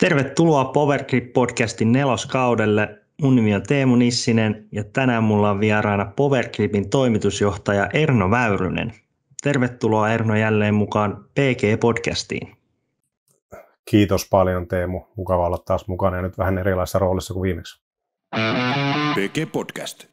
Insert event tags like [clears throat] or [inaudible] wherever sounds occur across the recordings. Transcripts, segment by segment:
Tervetuloa Power Grip podcastin neloskaudelle. Mun nimi on Teemu Nissinen ja tänään mulla on vieraana Power Gripin toimitusjohtaja Erno Väyrynen. Tervetuloa Erno jälleen mukaan PG-podcastiin. Kiitos paljon Teemu. Mukava olla taas mukana ja nyt vähän erilaisessa roolissa kuin viimeksi. PG-podcast.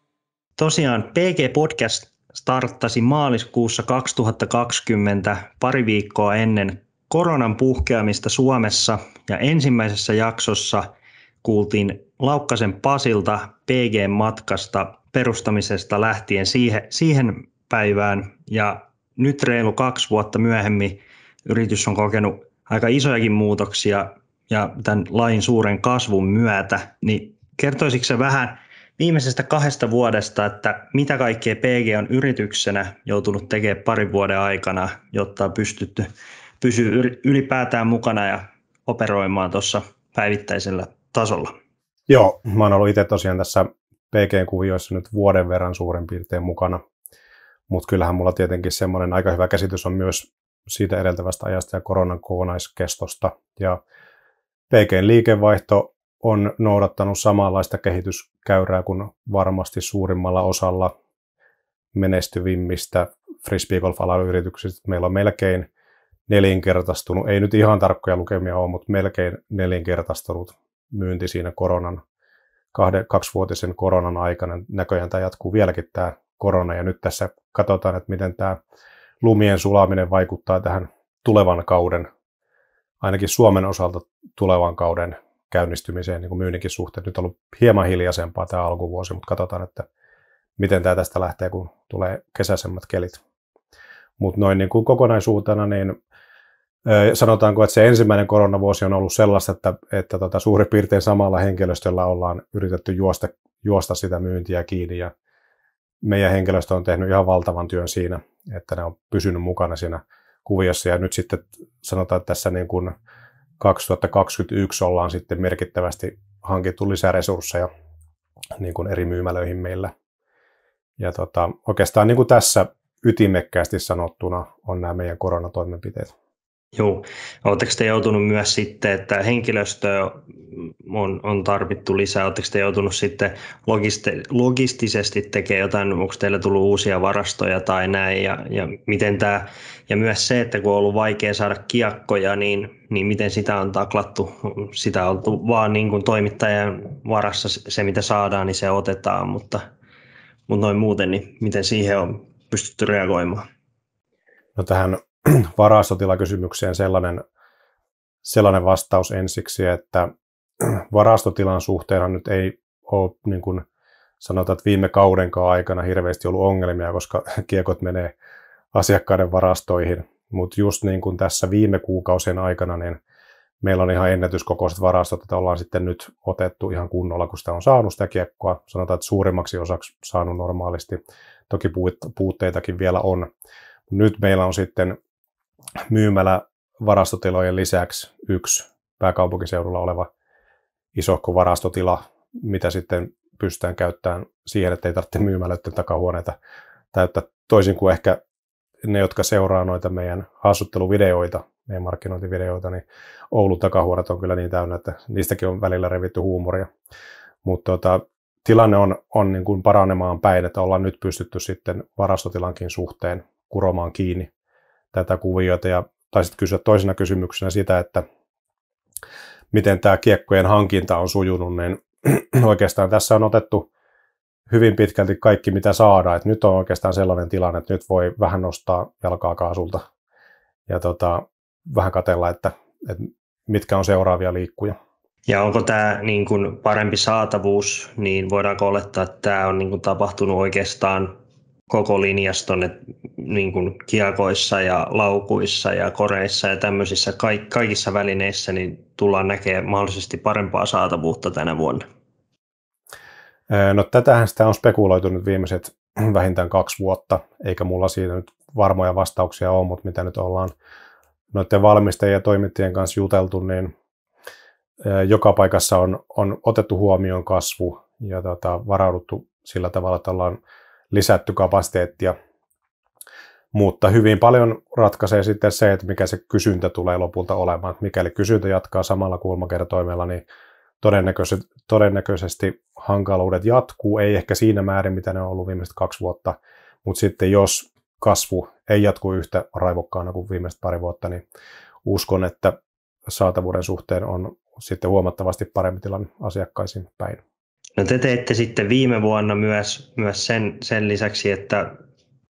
Tosiaan PG-podcast starttasi maaliskuussa 2020 pari viikkoa ennen koronan puhkeamista Suomessa ja ensimmäisessä jaksossa kuultiin Laukkasen Pasilta PG-matkasta perustamisesta lähtien siihen, siihen päivään ja nyt reilu kaksi vuotta myöhemmin yritys on kokenut aika isojakin muutoksia ja tämän lain suuren kasvun myötä, niin kertoisitko se vähän viimeisestä kahdesta vuodesta, että mitä kaikkea PG on yrityksenä joutunut tekemään parin vuoden aikana, jotta on pystytty pysyy ylipäätään mukana ja operoimaan tuossa päivittäisellä tasolla. Joo, mä oon ollut itse tosiaan tässä PG-kuvioissa nyt vuoden verran suurin piirtein mukana, mutta kyllähän mulla tietenkin semmoinen aika hyvä käsitys on myös siitä edeltävästä ajasta ja koronan kokonaiskestosta. Ja PGn liikevaihto on noudattanut samanlaista kehityskäyrää kuin varmasti suurimmalla osalla menestyvimmistä frisbeegolf-alan yrityksistä. Meillä on melkein nelinkertaistunut, ei nyt ihan tarkkoja lukemia ole, mutta melkein nelinkertaistunut myynti siinä koronan, kahden, kaksivuotisen koronan aikana. Näköjään tämä jatkuu vieläkin tämä korona ja nyt tässä katsotaan, että miten tämä lumien sulaminen vaikuttaa tähän tulevan kauden, ainakin Suomen osalta tulevan kauden käynnistymiseen niin kuin suhteen. Nyt on ollut hieman hiljaisempaa tämä alkuvuosi, mutta katsotaan, että miten tämä tästä lähtee, kun tulee kesäisemmät kelit. Mutta noin niin kuin kokonaisuutena, niin Sanotaanko, että se ensimmäinen koronavuosi on ollut sellaista, että, että tota, suurin piirtein samalla henkilöstöllä ollaan yritetty juosta, juosta sitä myyntiä kiinni ja meidän henkilöstö on tehnyt ihan valtavan työn siinä, että ne on pysynyt mukana siinä kuviossa ja nyt sitten sanotaan, että tässä niin kuin 2021 ollaan sitten merkittävästi hankittu lisäresursseja niin kuin eri myymälöihin meillä. Ja tota, oikeastaan niin kuin tässä ytimekkäästi sanottuna on nämä meidän koronatoimenpiteet. Joo, oletteko te joutunut myös sitten, että henkilöstö on, on tarvittu lisää, oletteko te joutunut sitten logiste, logistisesti tekemään jotain, onko teillä tullut uusia varastoja tai näin, ja, ja, miten tämä, ja myös se, että kun on ollut vaikea saada kiekkoja, niin, niin miten sitä on taklattu, sitä on oltu vaan niin kuin toimittajan varassa se, mitä saadaan, niin se otetaan, mutta, mutta noin muuten, niin miten siihen on pystytty reagoimaan? No tähän [clears throat] varastotilakysymykseen sellainen, sellainen vastaus ensiksi, että [clears throat] varastotilan suhteenhan nyt ei ole niin kuin sanotaan, että viime kaudenkaan aikana hirveästi ollut ongelmia, koska [laughs] kiekot menee asiakkaiden varastoihin. Mutta just niin kuin tässä viime kuukausien aikana, niin meillä on ihan ennätyskokoiset varastot, että ollaan sitten nyt otettu ihan kunnolla, kun sitä on saanut sitä kiekkoa. Sanotaan, että suurimmaksi osaksi saanut normaalisti. Toki puutteitakin vielä on. Nyt meillä on sitten myymälä varastotilojen lisäksi yksi pääkaupunkiseudulla oleva isohko varastotila, mitä sitten pystytään käyttämään siihen, että ei tarvitse myymälöiden takahuoneita täyttää toisin kuin ehkä ne, jotka seuraa noita meidän haastatteluvideoita, meidän markkinointivideoita, niin Oulun takahuoneet on kyllä niin täynnä, että niistäkin on välillä revitty huumoria. Mutta tota, tilanne on, on niin kuin paranemaan päin, että ollaan nyt pystytty sitten varastotilankin suhteen kuromaan kiinni tätä kuviota ja taisit kysyä toisena kysymyksenä sitä, että miten tämä kiekkojen hankinta on sujunut, niin [clears throat] oikeastaan tässä on otettu hyvin pitkälti kaikki, mitä saadaan. Että nyt on oikeastaan sellainen tilanne, että nyt voi vähän nostaa jalkaa kaasulta ja tota, vähän katella, että, että mitkä on seuraavia liikkuja. Ja onko tämä niin kuin parempi saatavuus, niin voidaanko olettaa, että tämä on niin kuin tapahtunut oikeastaan koko linjaston, että niin kuin kiekoissa ja laukuissa ja koreissa ja tämmöisissä kaikissa välineissä niin tullaan näkemään mahdollisesti parempaa saatavuutta tänä vuonna? Öö, no tätähän sitä on spekuloitu nyt viimeiset [clears throat] vähintään kaksi vuotta, eikä mulla siitä nyt varmoja vastauksia ole, mutta mitä nyt ollaan noiden valmistajien ja toimittajien kanssa juteltu, niin öö, joka paikassa on, on otettu huomioon kasvu ja tota, varauduttu sillä tavalla, että ollaan lisätty kapasiteettia. Mutta hyvin paljon ratkaisee sitten se, että mikä se kysyntä tulee lopulta olemaan. Mikäli kysyntä jatkaa samalla kulmakertoimella, niin todennäköisesti, todennäköisesti hankaluudet jatkuu, ei ehkä siinä määrin, mitä ne on ollut viimeiset kaksi vuotta, mutta sitten jos kasvu ei jatku yhtä raivokkaana kuin viimeiset pari vuotta, niin uskon, että saatavuuden suhteen on sitten huomattavasti parempi tilanne asiakkaisiin päin. No te teitte sitten viime vuonna myös, myös sen, sen lisäksi, että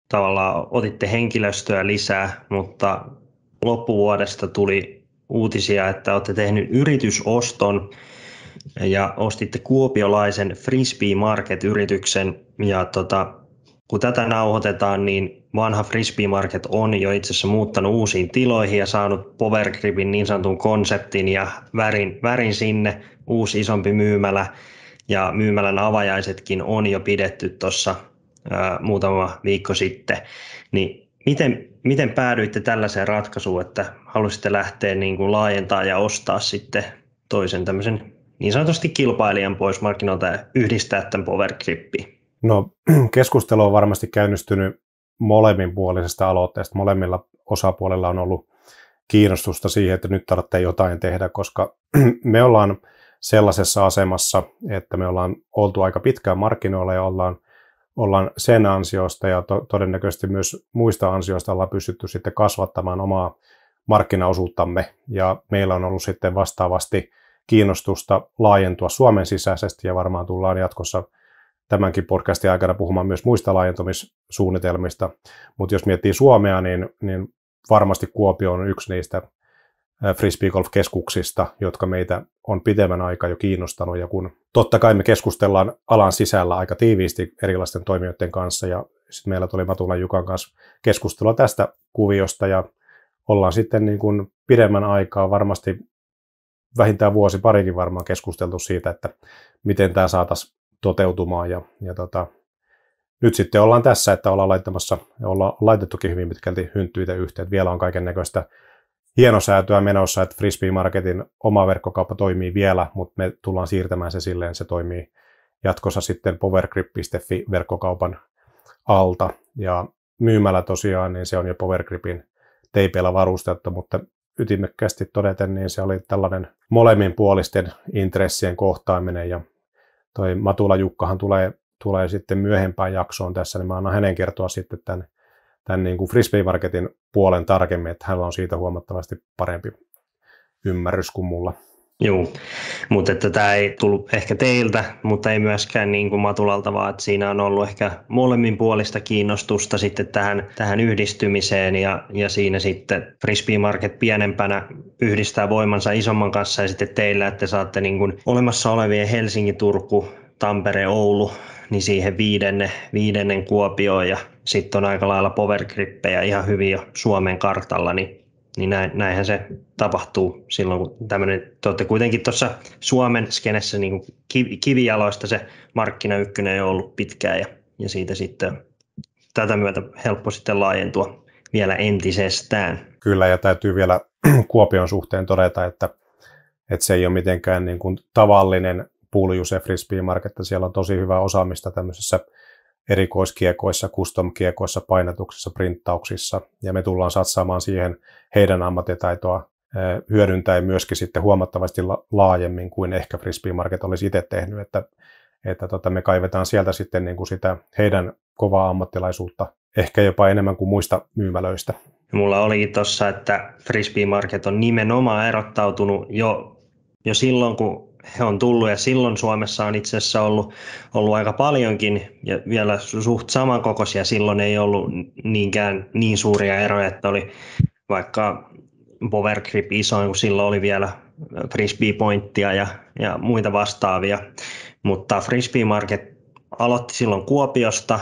tavallaan otitte henkilöstöä lisää, mutta loppuvuodesta tuli uutisia, että olette tehnyt yritysoston ja ostitte kuopiolaisen Frisbee Market-yrityksen. Ja tota, kun tätä nauhoitetaan, niin vanha Frisbee Market on jo itse asiassa muuttanut uusiin tiloihin ja saanut Power Gripin niin sanotun konseptin ja värin, värin sinne, uusi isompi myymälä ja myymälän avajaisetkin on jo pidetty tuossa muutama viikko sitten, niin miten, miten päädyitte tällaiseen ratkaisuun, että halusitte lähteä niin kuin laajentaa ja ostaa sitten toisen tämmöisen niin sanotusti kilpailijan pois markkinoilta ja yhdistää tämän Power Grippiin? No [clears throat] keskustelu on varmasti käynnistynyt molemminpuolisesta aloitteesta. Molemmilla osapuolella on ollut kiinnostusta siihen, että nyt tarvitsee jotain tehdä, koska [clears throat] me ollaan sellaisessa asemassa, että me ollaan oltu aika pitkään markkinoilla ja ollaan, ollaan sen ansiosta ja to, todennäköisesti myös muista ansioista ollaan pystytty sitten kasvattamaan omaa markkinaosuuttamme ja meillä on ollut sitten vastaavasti kiinnostusta laajentua Suomen sisäisesti ja varmaan tullaan jatkossa tämänkin podcastin aikana puhumaan myös muista laajentumissuunnitelmista, mutta jos miettii Suomea, niin, niin varmasti Kuopio on yksi niistä frisbeegolf-keskuksista, jotka meitä on pitemmän aikaa jo kiinnostanut. Ja kun totta kai me keskustellaan alan sisällä aika tiiviisti erilaisten toimijoiden kanssa, ja sitten meillä tuli Matulan Jukan kanssa keskustelua tästä kuviosta, ja ollaan sitten niin kuin pidemmän aikaa varmasti vähintään vuosi parikin varmaan keskusteltu siitä, että miten tämä saataisiin toteutumaan. Ja, ja tota, nyt sitten ollaan tässä, että ollaan laittamassa, ollaan laitettukin hyvin pitkälti hynttyitä yhteen. Vielä on kaiken näköistä hienosäätöä menossa, että Frisbee Marketin oma verkkokauppa toimii vielä, mutta me tullaan siirtämään se silleen, se toimii jatkossa sitten powergrip.fi verkkokaupan alta. Ja myymällä tosiaan, niin se on jo powergripin teipeillä varustettu, mutta ytimekkästi todeten, niin se oli tällainen puolisten intressien kohtaaminen ja toi Matula Jukkahan tulee, tulee sitten myöhempään jaksoon tässä, niin mä annan hänen kertoa sitten tämän tämän niin kuin frisbee-marketin puolen tarkemmin, että hänellä on siitä huomattavasti parempi ymmärrys kuin mulla. Joo, mutta että tämä ei tullut ehkä teiltä, mutta ei myöskään niin kuin Matulalta, vaan että siinä on ollut ehkä molemmin puolista kiinnostusta sitten tähän, tähän yhdistymiseen ja, ja siinä sitten Frisbee Market pienempänä yhdistää voimansa isomman kanssa ja sitten teillä, että saatte niin kuin olemassa olevien Helsingin, Turku, Tampere, Oulu niin siihen viidenne, viidennen Kuopioon ja sitten on aika lailla powergrippejä ihan hyvin jo Suomen kartalla, niin, niin näin, näinhän se tapahtuu silloin, kun tämmöinen, te olette kuitenkin tuossa Suomen skenessä niin kuin kivijaloista se markkina ykkönen on ollut pitkään ja, ja siitä sitten tätä myötä helppo sitten laajentua vielä entisestään. Kyllä, ja täytyy vielä [clears throat] Kuopion suhteen todeta, että, että se ei ole mitenkään niin kuin tavallinen puljus ja frisbee-marketta. Siellä on tosi hyvää osaamista tämmöisissä erikoiskiekoissa, custom-kiekoissa, painatuksissa, printtauksissa. Ja me tullaan satsaamaan siihen heidän ammattitaitoa hyödyntäen myöskin sitten huomattavasti laajemmin kuin ehkä Frisbee Market olisi itse tehnyt, että, että tota, me kaivetaan sieltä sitten niin kuin sitä heidän kovaa ammattilaisuutta ehkä jopa enemmän kuin muista myymälöistä. Mulla oli tuossa, että Frisbee Market on nimenomaan erottautunut jo, jo silloin, kun he on tullut ja silloin Suomessa on itse asiassa ollut, ollut aika paljonkin ja vielä suht samankokoisia. Silloin ei ollut niinkään niin suuria eroja, että oli vaikka power grip isoin, kun silloin oli vielä frisbee-pointtia ja, ja muita vastaavia. Mutta frisbee market aloitti silloin Kuopiosta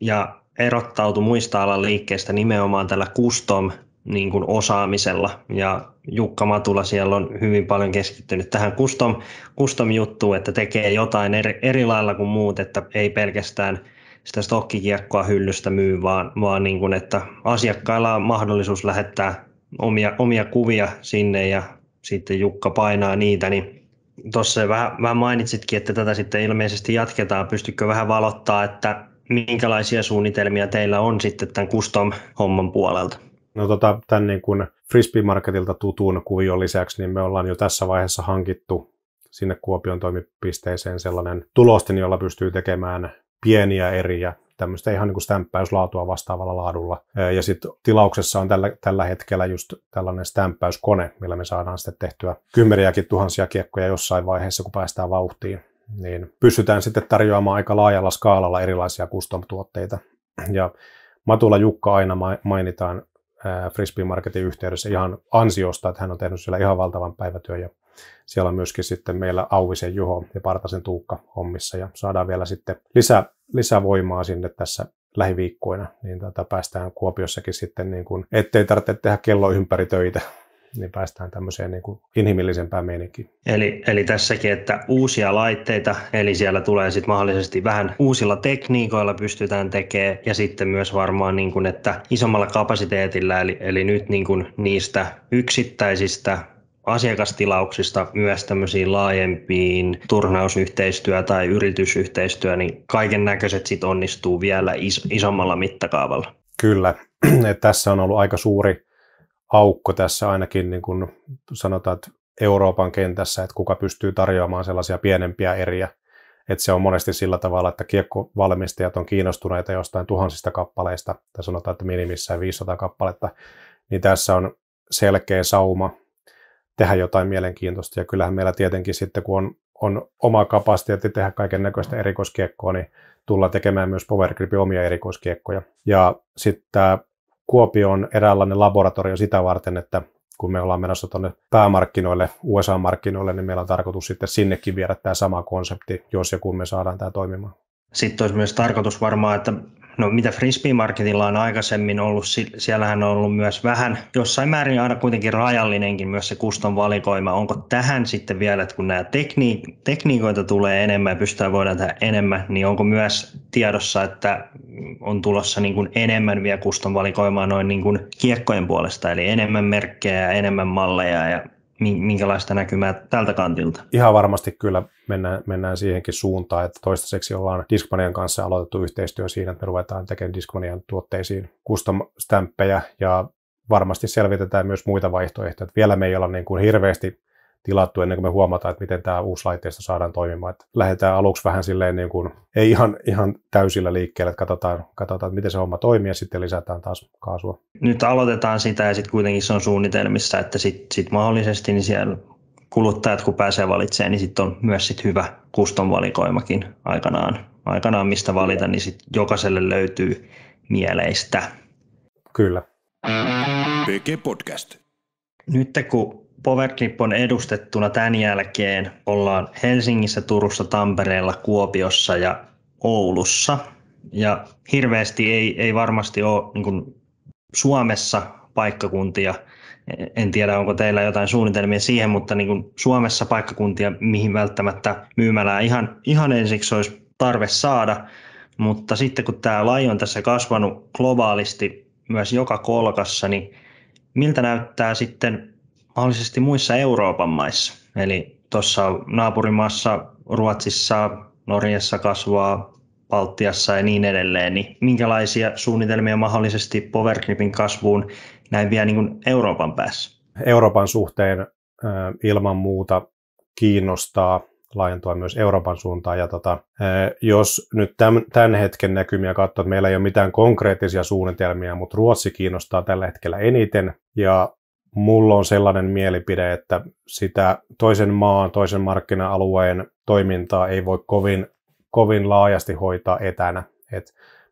ja erottautui muista alan liikkeistä nimenomaan tällä custom niin kuin osaamisella. Ja Jukka Matula siellä on hyvin paljon keskittynyt tähän custom, custom-juttuun, että tekee jotain eri, eri lailla kuin muut, että ei pelkästään sitä stokkikiekkoa hyllystä myy, vaan, vaan niin kuin, että asiakkailla on mahdollisuus lähettää omia, omia kuvia sinne ja sitten Jukka painaa niitä, niin tuossa vähän, vähän mainitsitkin, että tätä sitten ilmeisesti jatketaan. Pystytkö vähän valottaa, että minkälaisia suunnitelmia teillä on sitten tämän custom-homman puolelta? No tota, tämän niin kuin Frisbee Marketilta tutun kuvion lisäksi, niin me ollaan jo tässä vaiheessa hankittu sinne Kuopion toimipisteeseen sellainen tulostin, jolla pystyy tekemään pieniä eriä tämmöistä ihan niin kuin stämppäyslaatua vastaavalla laadulla. Ja sitten tilauksessa on tällä, tällä hetkellä just tällainen stämppäyskone, millä me saadaan sitten tehtyä kymmeniäkin tuhansia kiekkoja jossain vaiheessa, kun päästään vauhtiin. Niin pystytään sitten tarjoamaan aika laajalla skaalalla erilaisia custom-tuotteita. Ja Matula Jukka aina mainitaan Frisbee Marketin yhteydessä ihan ansiosta, että hän on tehnyt siellä ihan valtavan päivätyön ja siellä on myöskin sitten meillä Auvisen Juho ja Partasen Tuukka hommissa ja saadaan vielä sitten lisä, lisävoimaa sinne tässä lähiviikkoina, niin tätä tota, päästään Kuopiossakin sitten niin kuin, ettei tarvitse tehdä kello ympäri töitä niin päästään tämmöiseen niin kuin inhimillisempään meininkiin. Eli, eli tässäkin, että uusia laitteita, eli siellä tulee sitten mahdollisesti vähän uusilla tekniikoilla pystytään tekemään, ja sitten myös varmaan, niin kuin, että isommalla kapasiteetilla, eli, eli nyt niin kuin niistä yksittäisistä asiakastilauksista myös tämmöisiin laajempiin turnausyhteistyö tai yritysyhteistyö, niin kaiken näköiset sit onnistuu vielä is- isommalla mittakaavalla. Kyllä, [clears throat] tässä on ollut aika suuri aukko tässä ainakin, niin kuin sanotaan, että Euroopan kentässä, että kuka pystyy tarjoamaan sellaisia pienempiä eriä. Että se on monesti sillä tavalla, että kiekkovalmistajat on kiinnostuneita jostain tuhansista kappaleista, tai sanotaan, että minimissään 500 kappaletta, niin tässä on selkeä sauma tehdä jotain mielenkiintoista. Ja kyllähän meillä tietenkin sitten, kun on, on oma kapasiteetti tehdä kaiken näköistä erikoiskiekkoa, niin tullaan tekemään myös Power omia erikoiskiekkoja. Ja sitten tämä on eräänlainen laboratorio sitä varten, että kun me ollaan menossa tuonne päämarkkinoille, USA-markkinoille, niin meillä on tarkoitus sitten sinnekin viedä tämä sama konsepti, jos ja kun me saadaan tämä toimimaan. Sitten olisi myös tarkoitus varmaan, että No mitä Frisbee Marketilla on aikaisemmin ollut, siellähän on ollut myös vähän, jossain määrin aina kuitenkin rajallinenkin myös se kuston valikoima. Onko tähän sitten vielä, että kun nämä tekni- tekniikoita tulee enemmän ja pystytään voidaan tehdä enemmän, niin onko myös tiedossa, että on tulossa niin kuin enemmän vielä kuston valikoimaa noin niin kuin kiekkojen puolesta, eli enemmän merkkejä ja enemmän malleja ja minkälaista näkymää tältä kantilta. Ihan varmasti kyllä mennään, mennään siihenkin suuntaan, että toistaiseksi ollaan Discmanian kanssa aloitettu yhteistyö siinä, että me ruvetaan tekemään Discmanian tuotteisiin custom-stämppejä ja varmasti selvitetään myös muita vaihtoehtoja. Vielä me ei olla niin kuin hirveästi tilattu ennen kuin me huomataan, että miten tämä uusi laitteisto saadaan toimimaan. Että lähdetään aluksi vähän silleen niin kuin, ei ihan, ihan täysillä liikkeellä, että katsotaan, katsotaan, että miten se homma toimii ja sitten lisätään taas kaasua. Nyt aloitetaan sitä ja sitten kuitenkin se on suunnitelmissa, että sitten sit mahdollisesti niin siellä kuluttajat kun pääsee valitsemaan, niin sitten on myös sit hyvä kuston valikoimakin aikanaan, aikanaan mistä valita, niin sitten jokaiselle löytyy mieleistä. Kyllä. Podcast. Nyt kun Powerclip on edustettuna tämän jälkeen. Ollaan Helsingissä, Turussa, Tampereella, Kuopiossa ja Oulussa. Ja hirveästi ei, ei varmasti ole niin Suomessa paikkakuntia, en tiedä, onko teillä jotain suunnitelmia siihen, mutta niin kuin Suomessa paikkakuntia, mihin välttämättä myymälää ihan, ihan ensiksi olisi tarve saada, mutta sitten kun tämä laji on tässä kasvanut globaalisti myös joka kolkassa, niin miltä näyttää sitten mahdollisesti muissa Euroopan maissa. Eli tuossa naapurimaassa Ruotsissa, Norjassa kasvaa, Baltiassa ja niin edelleen, niin minkälaisia suunnitelmia mahdollisesti Powergripin kasvuun näin vielä niin kuin Euroopan päässä? Euroopan suhteen ilman muuta kiinnostaa laajentua myös Euroopan suuntaan. Ja tota, jos nyt tämän, tämän hetken näkymiä katsoo, että meillä ei ole mitään konkreettisia suunnitelmia, mutta Ruotsi kiinnostaa tällä hetkellä eniten. Ja mulla on sellainen mielipide, että sitä toisen maan, toisen markkina-alueen toimintaa ei voi kovin, kovin laajasti hoitaa etänä. Et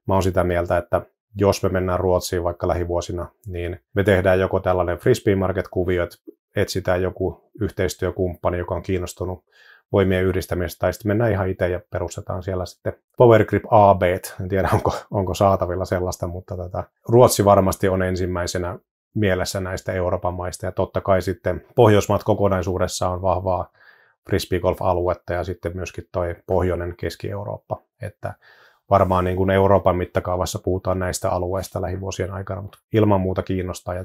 mä oon sitä mieltä, että jos me mennään Ruotsiin vaikka lähivuosina, niin me tehdään joko tällainen frisbee market-kuvio, että etsitään joku yhteistyökumppani, joka on kiinnostunut voimien yhdistämisestä, tai sitten mennään ihan itse ja perustetaan siellä sitten Power Grip AB, en tiedä onko, onko saatavilla sellaista, mutta tätä. Tota, Ruotsi varmasti on ensimmäisenä mielessä näistä Euroopan maista. Ja totta kai sitten Pohjoismaat kokonaisuudessa on vahvaa frisbeegolf-aluetta ja sitten myöskin toi pohjoinen Keski-Eurooppa. Että varmaan niin kuin Euroopan mittakaavassa puhutaan näistä alueista lähivuosien aikana, mutta ilman muuta kiinnostaa ja,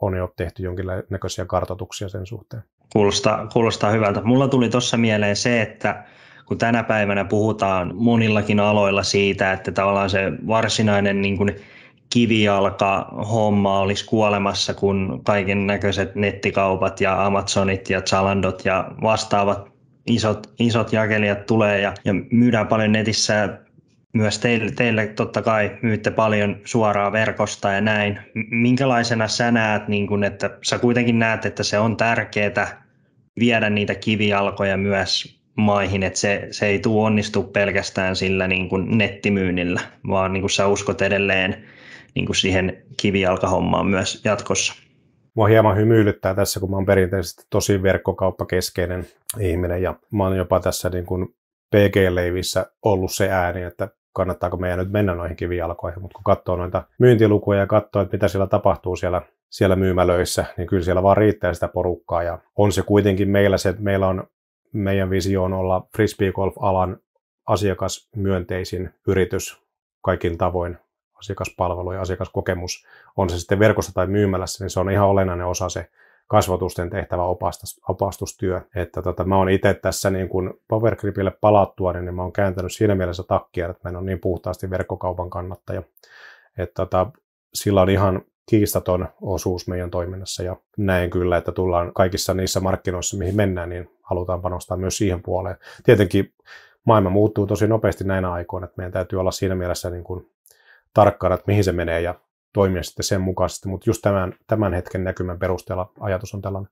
on jo tehty jonkinlaisia kartoituksia sen suhteen. Kuulostaa, kuulostaa hyvältä. Mulla tuli tuossa mieleen se, että kun tänä päivänä puhutaan monillakin aloilla siitä, että tavallaan se varsinainen niin kuin kivijalka-homma olisi kuolemassa, kun kaiken näköiset nettikaupat ja Amazonit ja Zalandot ja vastaavat isot, isot jakelijat tulee ja, ja myydään paljon netissä myös teille, teille totta kai myytte paljon suoraa verkosta ja näin. Minkälaisena sä näet, niin kun, että sä kuitenkin näet, että se on tärkeää viedä niitä kivijalkoja myös maihin, että se, se ei tule onnistu pelkästään sillä niin kun nettimyynnillä, vaan niin kun sä uskot edelleen niin kuin siihen kivijalkahommaan myös jatkossa. Mua hieman hymyilyttää tässä, kun mä oon perinteisesti tosi verkkokauppakeskeinen ihminen ja mä oon jopa tässä niin kuin PG-leivissä ollut se ääni, että kannattaako meidän nyt mennä noihin kivijalkoihin, mutta kun katsoo noita myyntilukuja ja katsoo, että mitä siellä tapahtuu siellä, siellä myymälöissä, niin kyllä siellä vaan riittää sitä porukkaa ja on se kuitenkin meillä se, että meillä on meidän visio on olla golf alan asiakasmyönteisin yritys kaikin tavoin asiakaspalvelu ja asiakaskokemus, on se sitten verkossa tai myymälässä, niin se on ihan olennainen osa se kasvatusten tehtävä opastus, opastustyö. Että tota, mä oon itse tässä niin kun Powergripille palattua, niin mä oon kääntänyt siinä mielessä takkia, että mä en ole niin puhtaasti verkkokaupan kannattaja. Että tota, sillä on ihan kiistaton osuus meidän toiminnassa ja näen kyllä, että tullaan kaikissa niissä markkinoissa, mihin mennään, niin halutaan panostaa myös siihen puoleen. Tietenkin maailma muuttuu tosi nopeasti näinä aikoina, että meidän täytyy olla siinä mielessä niin kuin tarkkaan, että mihin se menee ja toimia sitten sen mukaisesti, mutta just tämän, tämän hetken näkymän perusteella ajatus on tällainen.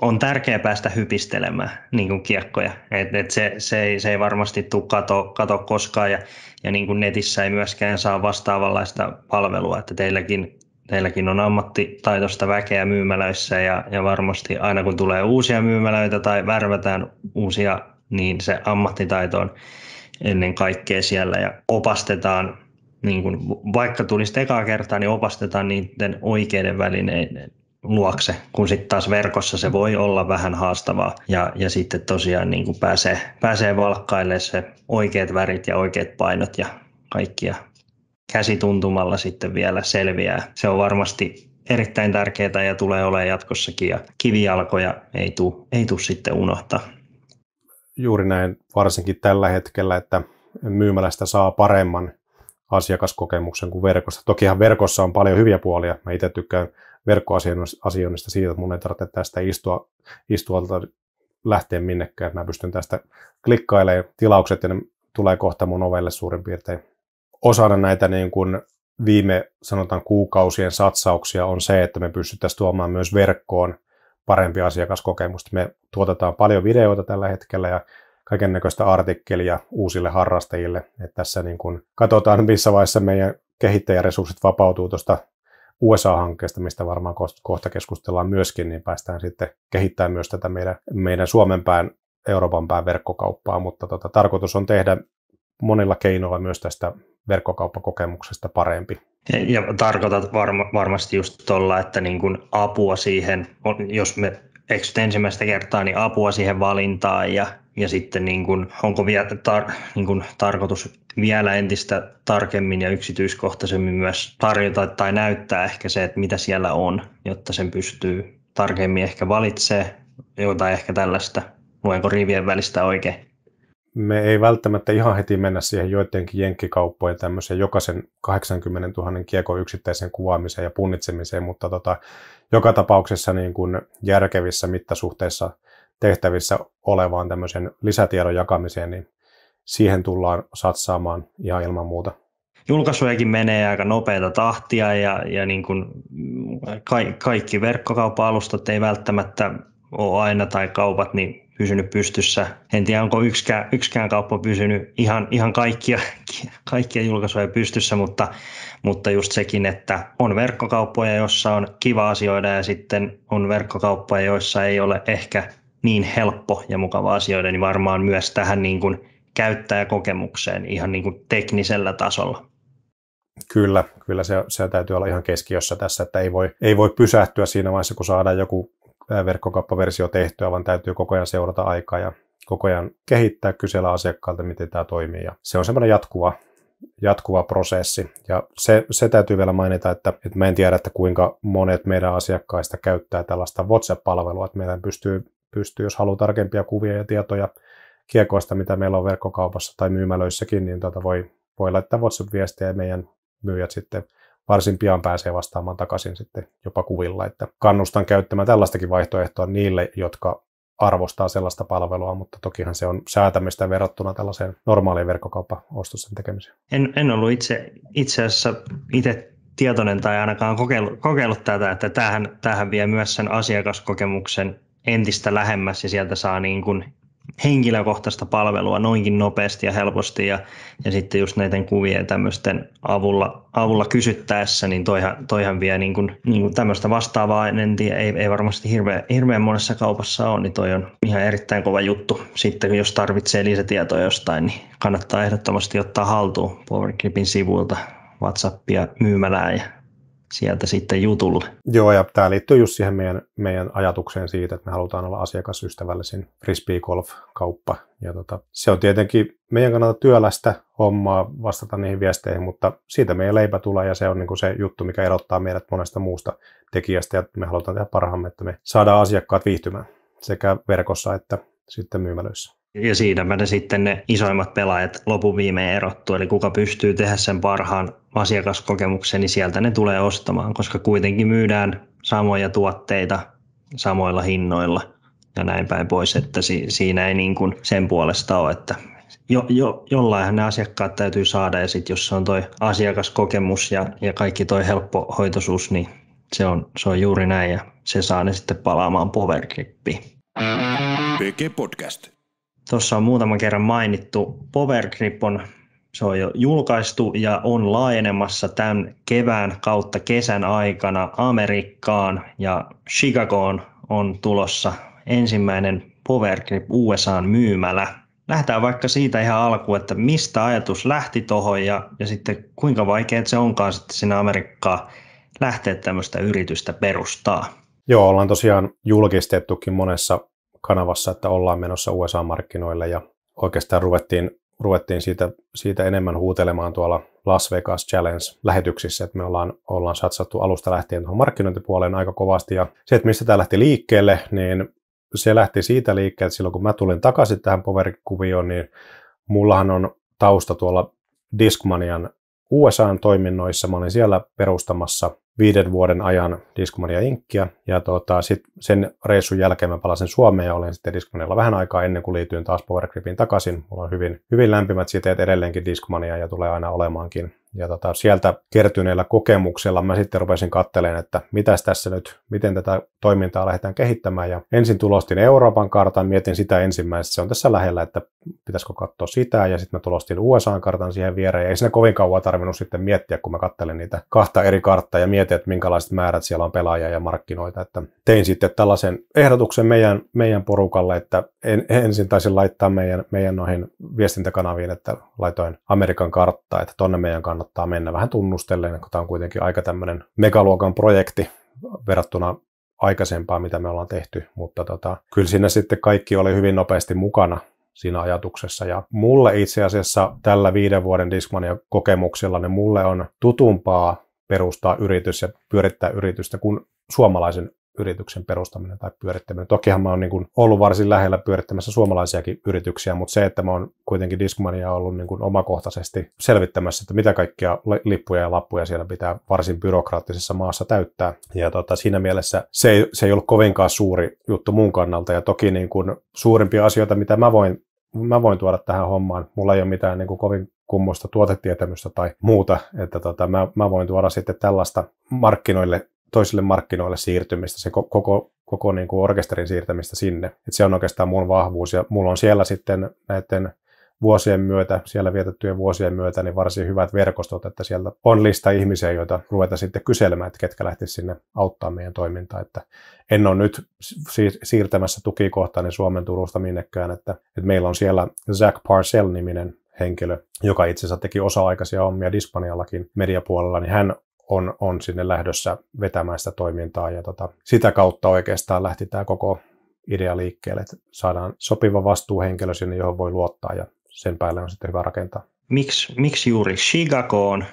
On tärkeää päästä hypistelemään niin kuin kiekkoja, et, et se, se, ei, se ei varmasti tule kato, kato koskaan ja, ja niin kuin netissä ei myöskään saa vastaavanlaista palvelua, että teilläkin, teilläkin on ammattitaitoista väkeä myymälöissä ja, ja varmasti aina kun tulee uusia myymälöitä tai värvätään uusia, niin se ammattitaito on ennen kaikkea siellä ja opastetaan niin kuin vaikka tulisi ekaa kertaa, niin opastetaan niiden oikeiden välineiden luokse, kun sitten taas verkossa se voi olla vähän haastavaa ja, ja sitten tosiaan niin kuin pääsee, pääsee valkkailemaan se oikeat värit ja oikeat painot ja kaikkia käsituntumalla sitten vielä selviää. Se on varmasti erittäin tärkeää ja tulee olemaan jatkossakin ja kivijalkoja ei tule ei tuu sitten unohtaa. Juuri näin, varsinkin tällä hetkellä, että myymälästä saa paremman asiakaskokemuksen kuin verkossa. Tokihan verkossa on paljon hyviä puolia. Mä itse tykkään verkkoasioinnista siitä, että mun ei tarvitse tästä istua, istualta tuota, lähteä minnekään. Mä pystyn tästä klikkailemaan tilaukset ja ne tulee kohta mun ovelle suurin piirtein. Osana näitä niin kuin viime sanotaan kuukausien satsauksia on se, että me pystyttäisiin tuomaan myös verkkoon parempi asiakaskokemus. Me tuotetaan paljon videoita tällä hetkellä ja kaiken artikkelia uusille harrastajille. Että tässä niin kuin katsotaan, missä vaiheessa meidän kehittäjäresurssit vapautuu tuosta USA-hankkeesta, mistä varmaan kohta keskustellaan myöskin, niin päästään sitten kehittämään myös tätä meidän, meidän Suomen pään, Euroopan pään verkkokauppaa, mutta tota, tarkoitus on tehdä monilla keinoilla myös tästä verkkokauppakokemuksesta parempi. Ja tarkoitat varma, varmasti just tuolla, että niin kun apua siihen, jos me eksyt ensimmäistä kertaa, niin apua siihen valintaan ja ja sitten niin kuin, onko vielä tar, niin kuin tarkoitus vielä entistä tarkemmin ja yksityiskohtaisemmin myös tarjota tai näyttää ehkä se, että mitä siellä on, jotta sen pystyy tarkemmin ehkä valitsemaan jotain ehkä tällaista, luenko rivien välistä oikein. Me ei välttämättä ihan heti mennä siihen joidenkin jenkkikauppojen tämmöiseen jokaisen 80 000 kiekon yksittäisen kuvaamiseen ja punnitsemiseen, mutta tota, joka tapauksessa niin kuin järkevissä mittasuhteissa – tehtävissä olevaan tämmöisen lisätiedon jakamiseen, niin siihen tullaan satsaamaan ihan ilman muuta. Julkaisujakin menee aika nopeita tahtia ja, ja niin kuin ka- kaikki verkkokauppa-alustat ei välttämättä ole aina tai kaupat niin pysynyt pystyssä. En tiedä, onko yksikään, yksikään kauppa pysynyt ihan, ihan kaikkia, kaikkia julkaisuja pystyssä, mutta, mutta just sekin, että on verkkokauppoja, joissa on kiva asioida ja sitten on verkkokauppoja, joissa ei ole ehkä niin helppo ja mukava asioida, niin varmaan myös tähän niin kuin käyttäjäkokemukseen ihan niin kuin teknisellä tasolla. Kyllä, kyllä se, se täytyy olla ihan keskiössä tässä, että ei voi, ei voi pysähtyä siinä vaiheessa, kun saadaan joku verkkokauppaversio tehtyä, vaan täytyy koko ajan seurata aikaa ja koko ajan kehittää kysellä asiakkaalta, miten tämä toimii. Ja se on semmoinen jatkuva, jatkuva prosessi. Ja se, se täytyy vielä mainita, että, että mä en tiedä, että kuinka monet meidän asiakkaista käyttää tällaista WhatsApp-palvelua, että meidän pystyy pystyy, jos haluaa tarkempia kuvia ja tietoja kiekoista, mitä meillä on verkkokaupassa tai myymälöissäkin, niin tuota voi, voi laittaa WhatsApp-viestiä ja meidän myyjät sitten varsin pian pääsee vastaamaan takaisin sitten jopa kuvilla. Että kannustan käyttämään tällaistakin vaihtoehtoa niille, jotka arvostaa sellaista palvelua, mutta tokihan se on säätämistä verrattuna tällaiseen normaaliin verkkokauppaostosten tekemiseen. En, en ollut itse, itse asiassa itse tietoinen tai ainakaan kokeillut, kokeillut tätä, että tähän vie myös sen asiakaskokemuksen entistä lähemmäs ja sieltä saa niin kuin henkilökohtaista palvelua noinkin nopeasti ja helposti ja, ja sitten just näiden kuvien tämmöisten avulla, avulla kysyttäessä, niin toihan, toihan vie niin kuin, niin kuin tämmöistä vastaavaa, en tiedä, ei, ei varmasti hirveän, hirveän monessa kaupassa ole, niin toi on ihan erittäin kova juttu. Sitten jos tarvitsee lisätietoa jostain, niin kannattaa ehdottomasti ottaa haltuun PowerGripin sivuilta WhatsAppia myymälään ja sieltä sitten jutulle. Joo, ja tämä liittyy just siihen meidän, meidän ajatukseen siitä, että me halutaan olla asiakasystävällisin frisbee-golf-kauppa. Ja tota, se on tietenkin meidän kannalta työlästä hommaa vastata niihin viesteihin, mutta siitä meidän leipä tulee ja se on niinku se juttu, mikä erottaa meidät monesta muusta tekijästä ja me halutaan tehdä parhaamme, että me saadaan asiakkaat viihtymään sekä verkossa että sitten myymälöissä. Ja siinäpä ne sitten ne isoimmat pelaajat lopun viimein erottuu, eli kuka pystyy tehdä sen parhaan asiakaskokemuksen, niin sieltä ne tulee ostamaan, koska kuitenkin myydään samoja tuotteita samoilla hinnoilla ja näin päin pois, että si- siinä ei niin kuin sen puolesta ole, että jo, jo, jollainhan ne asiakkaat täytyy saada ja sitten jos se on toi asiakaskokemus ja, ja kaikki toi helppo hoitoisuus, niin se on, se on juuri näin ja se saa ne sitten palaamaan powergrippiin. Podcast. Tuossa on muutaman kerran mainittu Power Grip on, se on jo julkaistu ja on laajenemassa tämän kevään kautta kesän aikana Amerikkaan ja Chicagoon on tulossa ensimmäinen Power Grip USAn myymälä. Lähdetään vaikka siitä ihan alkuun, että mistä ajatus lähti tuohon ja, ja sitten kuinka vaikeaa se onkaan sitten sinne Amerikkaan lähteä tämmöistä yritystä perustaa. Joo, ollaan tosiaan julkistettukin monessa kanavassa, että ollaan menossa USA-markkinoille ja oikeastaan ruvettiin, ruvettiin siitä, siitä enemmän huutelemaan tuolla Las Vegas Challenge-lähetyksissä, että me ollaan, ollaan satsattu alusta lähtien tuohon markkinointipuoleen aika kovasti ja se, että mistä tämä lähti liikkeelle, niin se lähti siitä liikkeelle, että silloin kun mä tulin takaisin tähän power niin mullahan on tausta tuolla Discmanian USAn toiminnoissa. Mä olin siellä perustamassa viiden vuoden ajan Discmania Inkkiä. Ja tota, sit sen reissun jälkeen mä palasin Suomeen ja olin sitten Discmanilla vähän aikaa ennen kuin liityin taas Power Gripin takaisin. Mulla on hyvin, hyvin lämpimät siteet edelleenkin Discmania ja tulee aina olemaankin ja tota, sieltä kertyneellä kokemuksella mä sitten rupesin katteleen, että mitäs tässä nyt, miten tätä toimintaa lähdetään kehittämään. Ja ensin tulostin Euroopan kartan, mietin sitä ensimmäistä, se on tässä lähellä, että pitäisikö katsoa sitä, ja sitten mä tulostin USA-kartan siihen viereen. Ja ei siinä kovin kauan tarvinnut sitten miettiä, kun mä kattelen niitä kahta eri karttaa ja mietin, että minkälaiset määrät siellä on pelaajia ja markkinoita. Että tein sitten tällaisen ehdotuksen meidän, meidän porukalle, että en, ensin taisin laittaa meidän, meidän noihin viestintäkanaviin, että laitoin Amerikan karttaa, että tonne meidän kannattaa mennä vähän tunnustellen, kun tämä on kuitenkin aika tämmöinen megaluokan projekti verrattuna aikaisempaa, mitä me ollaan tehty, mutta tota, kyllä siinä sitten kaikki oli hyvin nopeasti mukana siinä ajatuksessa. Ja mulle itse asiassa tällä viiden vuoden Discmania kokemuksella, niin mulle on tutumpaa perustaa yritys ja pyörittää yritystä kuin suomalaisen yrityksen perustaminen tai pyörittäminen. Tokihan mä oon niin kuin ollut varsin lähellä pyörittämässä suomalaisiakin yrityksiä, mutta se, että mä oon kuitenkin Discmania ollut niin kuin omakohtaisesti selvittämässä, että mitä kaikkia lippuja ja lappuja siellä pitää varsin byrokraattisessa maassa täyttää. Ja tota, siinä mielessä se ei, se ei ollut kovinkaan suuri juttu mun kannalta. Ja toki niin kuin suurimpia asioita, mitä mä voin mä voin tuoda tähän hommaan. Mulla ei ole mitään niin kuin kovin kummoista tuotetietämystä tai muuta, että tota, mä, mä voin tuoda sitten tällaista markkinoille toisille markkinoille siirtymistä, se koko, koko niin kuin orkesterin siirtämistä sinne. Et se on oikeastaan mun vahvuus ja mulla on siellä sitten näiden vuosien myötä, siellä vietettyjen vuosien myötä, niin varsin hyvät verkostot, että siellä on lista ihmisiä, joita ruveta sitten kyselemään, että ketkä lähtisivät sinne auttaa meidän toimintaa. Että en ole nyt siirtämässä tukikohtaani niin Suomen Turusta minnekään, että, että meillä on siellä Zach Parcell-niminen henkilö, joka itse asiassa teki osa-aikaisia hommia Dispaniallakin mediapuolella, niin hän on, on sinne lähdössä vetämään sitä toimintaa ja tota, sitä kautta oikeastaan lähti tämä koko idea liikkeelle, että saadaan sopiva vastuuhenkilö sinne, johon voi luottaa ja sen päälle on sitten hyvä rakentaa. Miksi, miksi juuri Chicagoon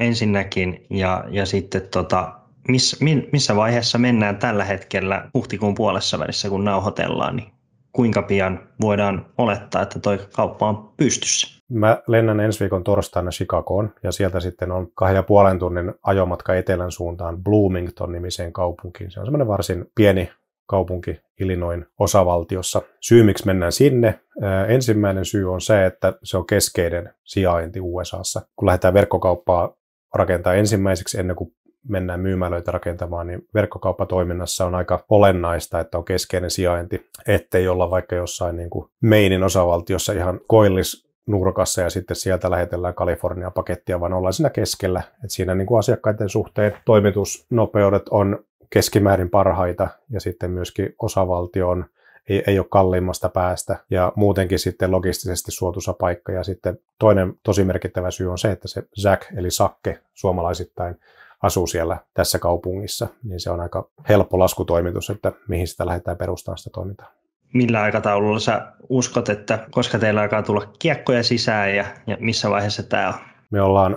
ensinnäkin ja, ja sitten tota, miss, missä vaiheessa mennään tällä hetkellä huhtikuun puolessa välissä, kun nauhoitellaan, niin kuinka pian voidaan olettaa, että tuo kauppa on pystyssä? Mä lennän ensi viikon torstaina Chicagoon ja sieltä sitten on kahden ja puolen tunnin ajomatka etelän suuntaan Bloomington-nimiseen kaupunkiin. Se on semmoinen varsin pieni kaupunki Illinoin osavaltiossa. Syy, miksi mennään sinne, ensimmäinen syy on se, että se on keskeinen sijainti USAssa. Kun lähdetään verkkokauppaa rakentaa ensimmäiseksi ennen kuin mennään myymälöitä rakentamaan, niin verkkokauppatoiminnassa on aika olennaista, että on keskeinen sijainti, ettei olla vaikka jossain niin kuin Mainin osavaltiossa ihan koillis nurkassa ja sitten sieltä lähetellään Kalifornia-pakettia, vaan ollaan siinä keskellä. Et siinä niin kuin asiakkaiden suhteen toimitusnopeudet on keskimäärin parhaita ja sitten myöskin osavaltio on ei, ei ole kalliimmasta päästä ja muutenkin sitten logistisesti suotuisa paikka. Ja sitten toinen tosi merkittävä syy on se, että se Zack eli Sakke suomalaisittain asuu siellä tässä kaupungissa, niin se on aika helppo laskutoimitus, että mihin sitä lähdetään perustamaan sitä toimintaa millä aikataululla sä uskot, että koska teillä alkaa tulla kiekkoja sisään ja, ja missä vaiheessa tämä on? Me ollaan,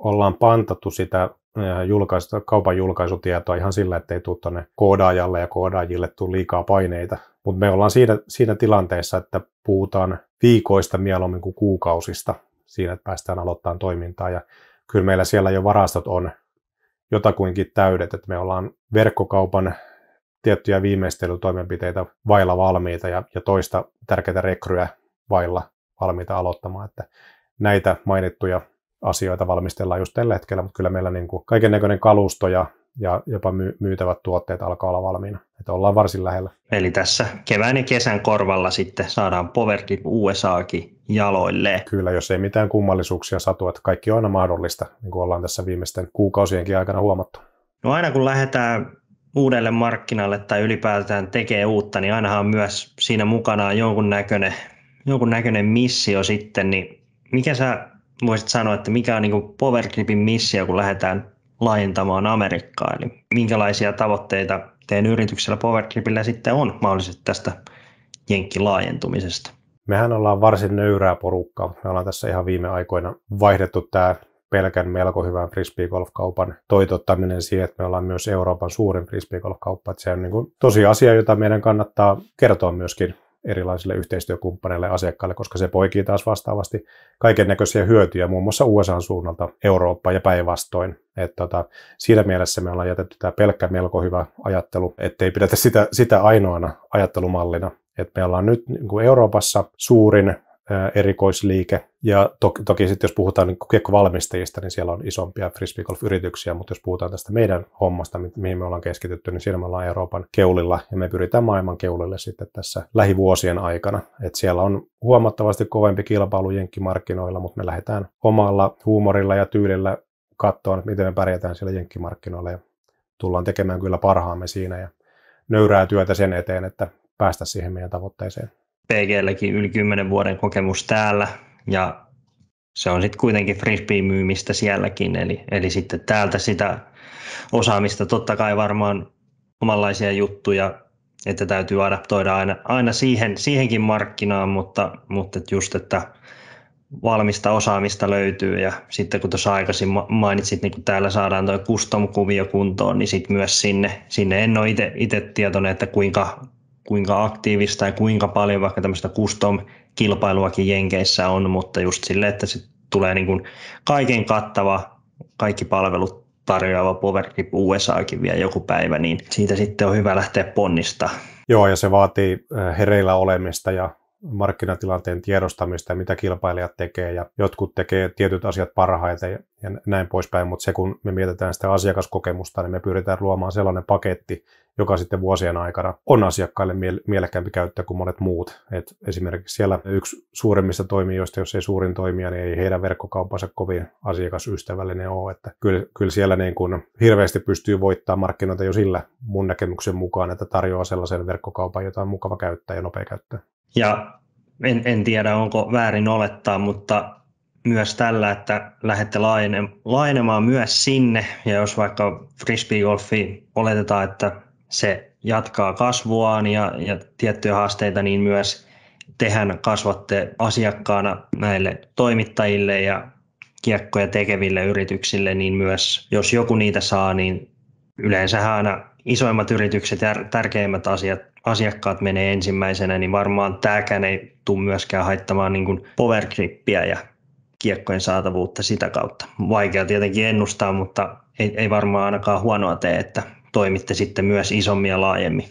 ollaan pantattu sitä eh, julkaista kaupan julkaisutietoa ihan sillä, ettei tule tuonne koodaajalle ja koodaajille tule liikaa paineita. Mutta me ollaan siinä, siinä tilanteessa, että puhutaan viikoista mieluummin kuin kuukausista siinä, että päästään aloittamaan toimintaa. Ja kyllä meillä siellä jo varastot on jotakuinkin täydet, että me ollaan verkkokaupan tiettyjä viimeistelytoimenpiteitä vailla valmiita ja, ja toista tärkeitä rekryä vailla valmiita aloittamaan. Että näitä mainittuja asioita valmistellaan just tällä hetkellä, mutta kyllä meillä niin kaiken näköinen kalusto ja, ja jopa my, myytävät tuotteet alkaa olla valmiina. Että ollaan varsin lähellä. Eli tässä kevään ja kesän korvalla sitten saadaan Powerkin USAkin jaloilleen. Kyllä, jos ei mitään kummallisuuksia satu, että kaikki on aina mahdollista, niin kuin ollaan tässä viimeisten kuukausienkin aikana huomattu. No aina kun lähdetään uudelle markkinalle tai ylipäätään tekee uutta, niin ainahan on myös siinä mukanaan jonkunnäköinen, jonkunnäköinen missio sitten, niin mikä sä voisit sanoa, että mikä on niin Powergripin missio, kun lähdetään laajentamaan Amerikkaa, eli minkälaisia tavoitteita teidän yrityksellä Powergripillä sitten on mahdollisesti tästä jenkkilaajentumisesta? Mehän ollaan varsin nöyrää porukkaa. Me ollaan tässä ihan viime aikoina vaihdettu tämä pelkän melko hyvän frisbeegolfkaupan toitottaminen siihen, että me ollaan myös Euroopan suurin frisbeegolfkauppa. Että se on niin kuin tosi asia, jota meidän kannattaa kertoa myöskin erilaisille yhteistyökumppaneille ja asiakkaille, koska se poikii taas vastaavasti kaiken näköisiä hyötyjä muun muassa USA suunnalta Eurooppaan ja päinvastoin. tota, siinä mielessä me ollaan jätetty tämä pelkkä melko hyvä ajattelu, ettei pidetä sitä, sitä ainoana ajattelumallina. Et me ollaan nyt niin kuin Euroopassa suurin erikoisliike. Ja toki, toki sitten jos puhutaan niin kiekkovalmistajista, niin siellä on isompia frisbeegolf-yrityksiä, mutta jos puhutaan tästä meidän hommasta, mihin me ollaan keskitytty, niin siellä me ollaan Euroopan keulilla ja me pyritään maailman keulille sitten tässä lähivuosien aikana. Et siellä on huomattavasti kovempi kilpailu jenkkimarkkinoilla, mutta me lähdetään omalla huumorilla ja tyylillä katsoa, miten me pärjätään siellä jenkkimarkkinoilla ja tullaan tekemään kyllä parhaamme siinä ja nöyrää työtä sen eteen, että päästä siihen meidän tavoitteeseen. PGlläkin yli 10 vuoden kokemus täällä ja se on sitten kuitenkin frisbee-myymistä sielläkin, eli, eli sitten täältä sitä osaamista totta kai varmaan omanlaisia juttuja, että täytyy adaptoida aina, aina siihen, siihenkin markkinaan, mutta, mutta just, että valmista osaamista löytyy ja sitten kun tuossa aikaisin mainitsit, niin kun täällä saadaan tuo custom-kuvio kuntoon, niin sitten myös sinne, sinne en ole itse tietoinen, että kuinka kuinka aktiivista ja kuinka paljon vaikka tämmöistä custom-kilpailuakin Jenkeissä on, mutta just sille, että se tulee niin kuin kaiken kattava, kaikki palvelut tarjoava PowerGrip USAkin vielä joku päivä, niin siitä sitten on hyvä lähteä ponnista. Joo, ja se vaatii eh, hereillä olemista ja markkinatilanteen tiedostamista ja mitä kilpailijat tekee ja jotkut tekee tietyt asiat parhaiten ja, ja näin poispäin, mutta se kun me mietitään sitä asiakaskokemusta, niin me pyritään luomaan sellainen paketti, joka sitten vuosien aikana on asiakkaille miele- mielekkäämpi käyttää kuin monet muut. Et esimerkiksi siellä yksi suurimmista toimijoista, jos ei suurin toimija, niin ei heidän verkkokaupansa kovin asiakasystävällinen ole. Että kyllä, kyllä siellä niin kuin hirveästi pystyy voittamaan markkinoita jo sillä mun näkemyksen mukaan, että tarjoaa sellaisen verkkokaupan, jota on mukava käyttää ja nopea käyttää. Ja en, en tiedä, onko väärin olettaa, mutta myös tällä, että lähdette laajene, laajenemaan myös sinne, ja jos vaikka frisbeegolfi oletetaan, että se jatkaa kasvuaan ja, ja tiettyjä haasteita, niin myös tehän kasvatte asiakkaana näille toimittajille ja kiekkoja tekeville yrityksille, niin myös jos joku niitä saa, niin yleensä aina isoimmat yritykset ja tärkeimmät asiat asiakkaat menee ensimmäisenä, niin varmaan tämäkään ei tule myöskään haittamaan niin powergrippiä ja kiekkojen saatavuutta sitä kautta. Vaikea tietenkin ennustaa, mutta ei, ei varmaan ainakaan huonoa tee, että toimitte sitten myös isommin ja laajemmin.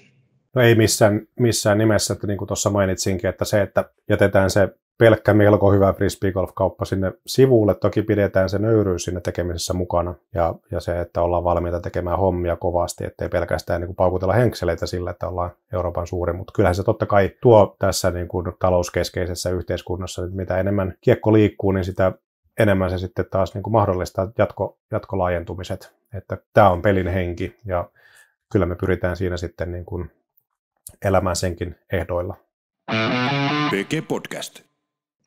No ei missään, missään nimessä, että niin kuin tuossa mainitsinkin, että se, että jätetään se pelkkä melko hyvä frisbeegolf-kauppa sinne sivuulle Toki pidetään se nöyryys sinne tekemisessä mukana ja, ja se, että ollaan valmiita tekemään hommia kovasti, ettei pelkästään niin kuin paukutella henkseleitä sillä, että ollaan Euroopan suuri. Mutta kyllähän se totta kai tuo tässä niin kuin talouskeskeisessä yhteiskunnassa, että mitä enemmän kiekko liikkuu, niin sitä enemmän se sitten taas niin kuin mahdollistaa jatko, jatkolaajentumiset. Että tämä on pelin henki ja kyllä me pyritään siinä sitten niin kuin elämään senkin ehdoilla. PG Podcast.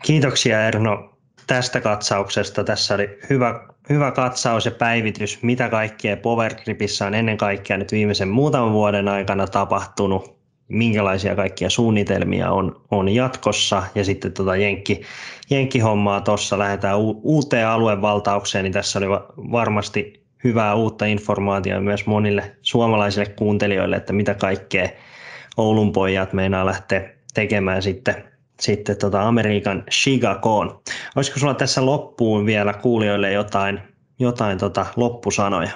Kiitoksia Erno tästä katsauksesta. Tässä oli hyvä, hyvä katsaus ja päivitys, mitä kaikkea Power Gripissä on ennen kaikkea nyt viimeisen muutaman vuoden aikana tapahtunut, minkälaisia kaikkia suunnitelmia on, on jatkossa ja sitten tota jenkki, jenkkihommaa tuossa lähdetään u, uuteen aluevaltaukseen, niin tässä oli varmasti hyvää uutta informaatiota myös monille suomalaisille kuuntelijoille, että mitä kaikkea Oulun pojat meinaa lähteä tekemään sitten sitten tota Amerikan Chicagoon. Olisiko sulla tässä loppuun vielä kuulijoille jotain, jotain tota loppusanoja?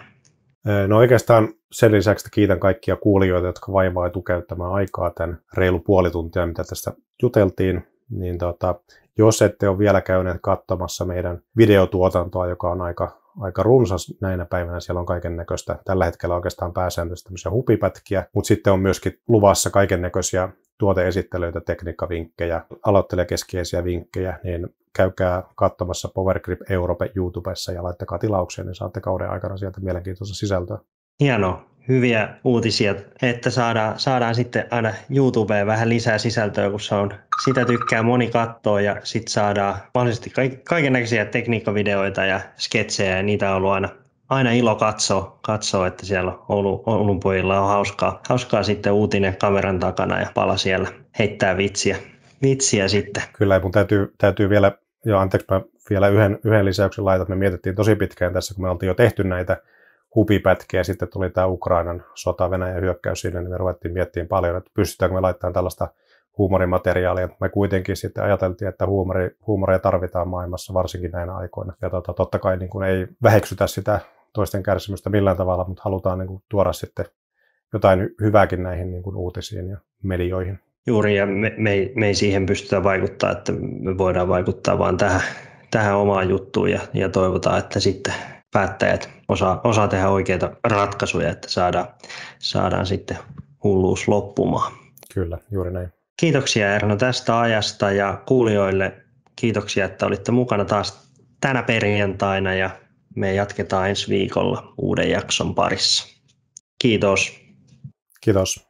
No oikeastaan sen lisäksi että kiitän kaikkia kuulijoita, jotka vaivaa ja tukeuttamaan aikaa tämän reilu puoli tuntia, mitä tästä juteltiin. Niin tota, jos ette ole vielä käyneet katsomassa meidän videotuotantoa, joka on aika aika runsas näinä päivinä. Siellä on kaiken näköistä. Tällä hetkellä oikeastaan pääsääntöisesti tämmöisiä hupipätkiä, mutta sitten on myöskin luvassa kaiken näköisiä tuoteesittelyitä, tekniikkavinkkejä, aloittelijakeskeisiä vinkkejä, niin käykää katsomassa Power Grip Europe YouTubessa ja laittakaa tilaukseen, niin saatte kauden aikana sieltä mielenkiintoista sisältöä. Hienoa, hyviä uutisia, että saadaan, saadaan sitten aina YouTubeen vähän lisää sisältöä, kun se on, sitä tykkää moni katsoa ja sitten saadaan mahdollisesti kaiken näköisiä tekniikkavideoita ja sketsejä ja niitä on ollut aina, aina ilo katsoa, katsoa, että siellä Oulu, Oulun pojilla on hauskaa, hauskaa sitten uutinen kameran takana ja pala siellä heittää vitsiä. Vitsiä sitten. Kyllä, mun täytyy, täytyy vielä, joo anteeksi, mä vielä yhden, yhden lisäyksen laitan, me mietittiin tosi pitkään tässä, kun me oltiin jo tehty näitä hupipätkiä. Sitten tuli tämä Ukrainan sota, Venäjän hyökkäys sinne, niin me ruvettiin miettimään paljon, että pystytäänkö me laittamaan tällaista huumorimateriaalia. Me kuitenkin sitten ajateltiin, että huumori, huumoria tarvitaan maailmassa varsinkin näinä aikoina. Ja tota, totta kai niin kuin ei väheksytä sitä toisten kärsimystä millään tavalla, mutta halutaan niin kuin, tuoda sitten jotain hyvääkin näihin niin kuin, uutisiin ja medioihin. Juuri, ja me, me, me ei siihen pystytä vaikuttaa, että me voidaan vaikuttaa vaan tähän, tähän omaan juttuun ja, ja toivotaan, että sitten päättäjät osaa, osaa tehdä oikeita ratkaisuja, että saadaan, saadaan sitten hulluus loppumaan. Kyllä, juuri näin. Kiitoksia Erno tästä ajasta ja kuulijoille kiitoksia, että olitte mukana taas tänä perjantaina ja me jatketaan ensi viikolla uuden jakson parissa. Kiitos. Kiitos.